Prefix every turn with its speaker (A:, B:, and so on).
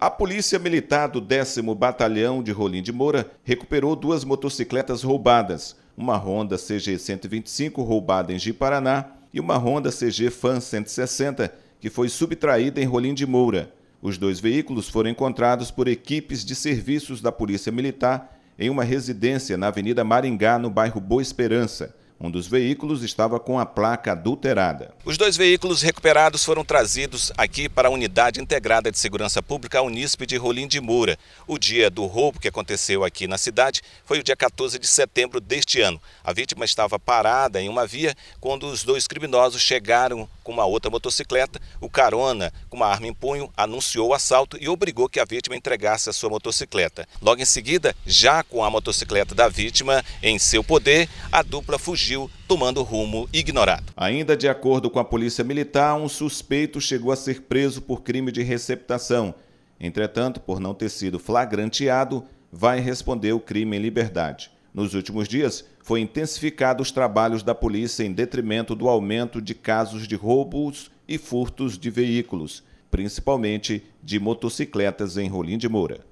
A: A Polícia Militar do 10 Batalhão de Rolim de Moura recuperou duas motocicletas roubadas, uma Honda CG 125 roubada em Ji-Paraná e uma Honda CG Fan 160 que foi subtraída em Rolim de Moura. Os dois veículos foram encontrados por equipes de serviços da Polícia Militar em uma residência na Avenida Maringá, no bairro Boa Esperança. Um dos veículos estava com a placa adulterada. Os dois veículos recuperados foram trazidos aqui para a Unidade Integrada de Segurança Pública Unisp de Rolim de Moura. O dia do roubo que aconteceu aqui na cidade foi o dia 14 de setembro deste ano. A vítima estava parada em uma via quando os dois criminosos chegaram com uma outra motocicleta, o carona, com uma arma em punho, anunciou o assalto e obrigou que a vítima entregasse a sua motocicleta. Logo em seguida, já com a motocicleta da vítima em seu poder, a dupla fugiu, tomando rumo ignorado. Ainda de acordo com a Polícia Militar, um suspeito chegou a ser preso por crime de receptação. Entretanto, por não ter sido flagranteado, vai responder o crime em liberdade. Nos últimos dias, foi intensificado os trabalhos da polícia em detrimento do aumento de casos de roubos e furtos de veículos, principalmente de motocicletas em Rolim de Moura.